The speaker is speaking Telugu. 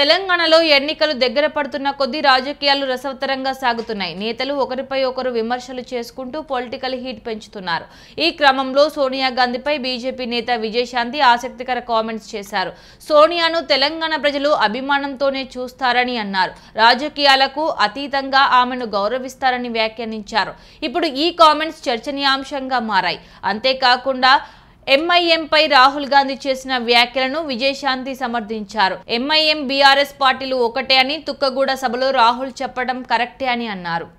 తెలంగాణలో ఎన్నికలు దగ్గర పడుతున్న కొద్దీ రాజకీయాలు రసవతరంగా సాగుతున్నాయి నేతలు ఒకరిపై ఒకరు విమర్శలు చేసుకుంటూ పొలిటికల్ హీట్ పెంచుతున్నారు ఈ క్రమంలో సోనియా గాంధీపై బీజేపీ నేత విజయశాంతి ఆసక్తికర కామెంట్స్ చేశారు సోనియాను తెలంగాణ ప్రజలు అభిమానంతోనే చూస్తారని అన్నారు రాజకీయాలకు అతీతంగా ఆమెను గౌరవిస్తారని వ్యాఖ్యానించారు ఇప్పుడు ఈ కామెంట్స్ చర్చనీయాంశంగా మారాయి అంతేకాకుండా ఎంఐఎంపై రాహుల్ గాంధీ చేసిన వ్యాఖ్యలను విజయశాంతి సమర్థించారు ఎంఐఎం బీఆర్ఎస్ పార్టీలు ఒకటే అని తుక్కగూడ సభలో రాహుల్ చెప్పడం కరెక్టే అని అన్నారు